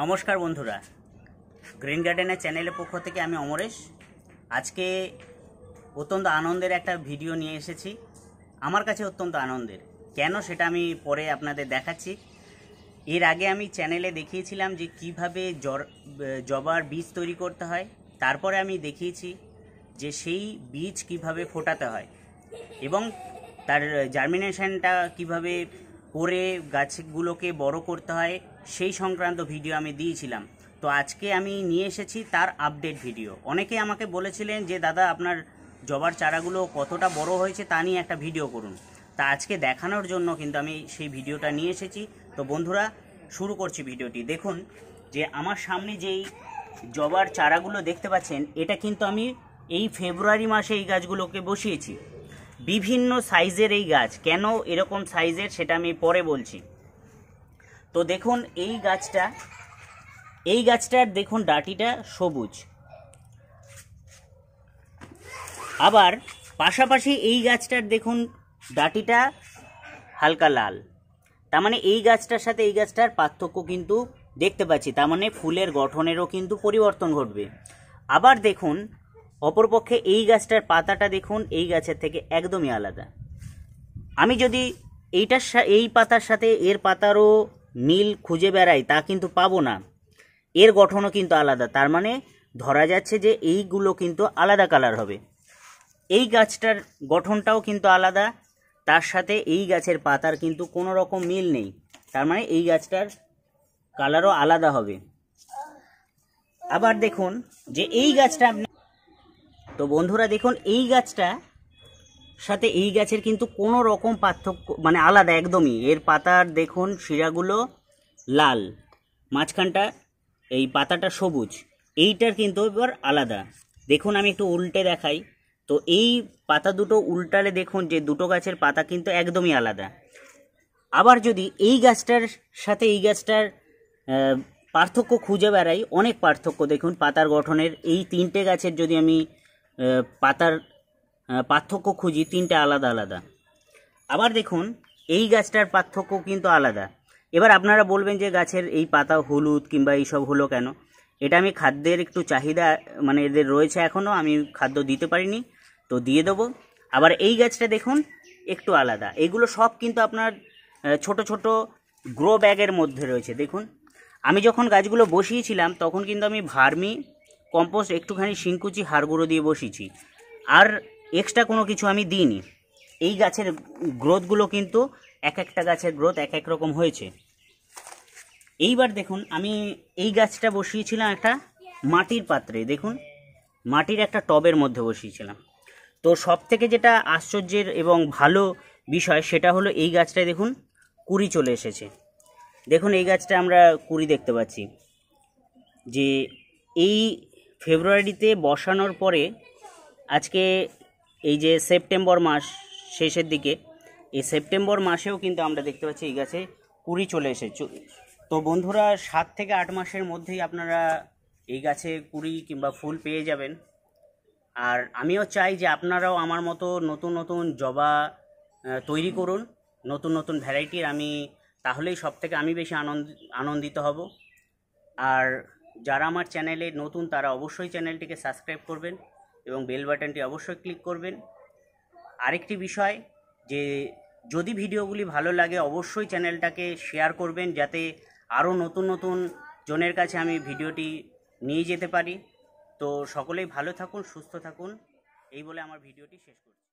নমস্কার বন্ধুরা গ্রিন গার্ডেনের চ্যানেলের পক্ষ থেকে আমি অমরেশ আজকে অত্যন্ত আনন্দের একটা ভিডিও নিয়ে এসেছি আমার কাছে অত্যন্ত আনন্দের কেন সেটা আমি পরে আপনাদের দেখাচ্ছি এর আগে আমি চ্যানেলে দেখিয়েছিলাম যে কিভাবে জবার বীজ তৈরি করতে হয় তারপরে আমি দেখিয়েছি যে সেই বীজ কিভাবে ফোটাতে হয় এবং তার জার্মিনেশনটা কিভাবে করে গাছগুলোকে বড় করতে হয় সেই সংক্রান্ত ভিডিও আমি দিয়েছিলাম তো আজকে আমি নিয়ে এসেছি তার আপডেট ভিডিও অনেকে আমাকে বলেছিলেন যে দাদা আপনার জবার চারাগুলো কতটা বড় হয়েছে তা নিয়ে একটা ভিডিও করুন তা আজকে দেখানোর জন্য কিন্তু আমি সেই ভিডিওটা নিয়ে এসেছি তো বন্ধুরা শুরু করছি ভিডিওটি দেখুন যে আমার সামনে যেই জবার চারাগুলো দেখতে পাচ্ছেন এটা কিন্তু আমি এই ফেব্রুয়ারি মাসে এই গাছগুলোকে বসিয়েছি বিভিন্ন সাইজের এই গাছ কেন এরকম সাইজের সেটা আমি পরে বলছি তো দেখুন এই গাছটা এই গাছটার দেখুন ডাটিটা সবুজ আবার পাশাপাশি এই গাছটার দেখুন ডাটিটা হালকা লাল তার মানে এই গাছটার সাথে এই গাছটার পার্থক্য কিন্তু দেখতে পাচ্ছি তার মানে ফুলের গঠনেরও কিন্তু পরিবর্তন ঘটবে আবার দেখুন অপরপক্ষে এই গাছটার পাতাটা দেখুন এই গাছের থেকে একদমই আলাদা আমি যদি এইটার এই পাতার সাথে এর পাতারও মিল খুঁজে বেড়াই তা কিন্তু পাবো না এর গঠনও কিন্তু আলাদা তার মানে ধরা যাচ্ছে যে এইগুলো কিন্তু আলাদা কালার হবে এই গাছটার গঠনটাও কিন্তু আলাদা তার সাথে এই গাছের পাতার কিন্তু কোনো রকম মিল নেই তার মানে এই গাছটার কালারও আলাদা হবে আবার দেখুন যে এই গাছটা আপনি তো বন্ধুরা দেখুন এই গাছটা সাথে এই গাছের কিন্তু কোনো রকম পার্থক্য মানে আলাদা একদমই এর পাতার দেখুন শিরাগুলো লাল মাঝখানটা এই পাতাটা সবুজ এইটার কিন্তু এবার আলাদা দেখুন আমি একটু উল্টে দেখাই তো এই পাতা দুটো উল্টালে দেখুন যে দুটো গাছের পাতা কিন্তু একদমই আলাদা আবার যদি এই গাছটার সাথে এই গাছটার পার্থক্য খুঁজে বেড়াই অনেক পার্থক্য দেখুন পাতার গঠনের এই তিনটে গাছের যদি আমি পাতার পার্থক্য খুঁজি তিনটা আলাদা আলাদা আবার দেখুন এই গাছটার পার্থক্য কিন্তু আলাদা এবার আপনারা বলবেন যে গাছের এই পাতা হলুদ কিংবা এইসব হলো কেন এটা আমি খাদ্যের একটু চাহিদা মানে এদের রয়েছে এখনও আমি খাদ্য দিতে পারিনি তো দিয়ে দেবো আবার এই গাছটা দেখুন একটু আলাদা এগুলো সব কিন্তু আপনার ছোট ছোট গ্রো ব্যাগের মধ্যে রয়েছে দেখুন আমি যখন গাছগুলো বসিয়েছিলাম তখন কিন্তু আমি ভার্মি কম্পোস্ট একটুখানি শিংকুচি হাড়গুঁড়ো দিয়ে বসিয়েছি আর এক্সট্রা কোনো কিছু আমি দিইনি এই গাছের গ্রোথগুলো কিন্তু এক একটা গাছের গ্রোথ এক এক রকম হয়েছে এইবার দেখুন আমি এই গাছটা বসিয়েছিলাম একটা মাটির পাত্রে দেখুন মাটির একটা টবের মধ্যে বসিয়েছিলাম তো সব থেকে যেটা আশ্চর্যের এবং ভালো বিষয় সেটা হলো এই গাছটায় দেখুন কুড়ি চলে এসেছে দেখুন এই গাছটা আমরা কুড়ি দেখতে পাচ্ছি যে এই ফেব্রুয়ারিতে বসানোর পরে আজকে এই যে সেপ্টেম্বর মাস শেষের দিকে এই সেপ্টেম্বর মাসেও কিন্তু আমরা দেখতে পাচ্ছি এই গাছে কুড়ি চলে এসে তো বন্ধুরা সাত থেকে আট মাসের মধ্যেই আপনারা এই গাছে কুড়ি কিংবা ফুল পেয়ে যাবেন আর আমিও চাই যে আপনারাও আমার মতো নতুন নতুন জবা তৈরি করুন নতুন নতুন ভ্যারাইটির আমি তাহলেই সব থেকে আমি বেশি আনন্দ আনন্দিত হব আর যারা আমার চ্যানেলে নতুন তারা অবশ্যই চ্যানেলটিকে সাবস্ক্রাইব করবেন এবং বেল বাটনটি অবশ্যই ক্লিক করবেন আরেকটি বিষয় যে যদি ভিডিওগুলি ভালো লাগে অবশ্যই চ্যানেলটাকে শেয়ার করবেন যাতে আরও নতুন নতুন জনের কাছে আমি ভিডিওটি নিয়ে যেতে পারি তো সকলেই ভালো থাকুন সুস্থ থাকুন এই বলে আমার ভিডিওটি শেষ করছি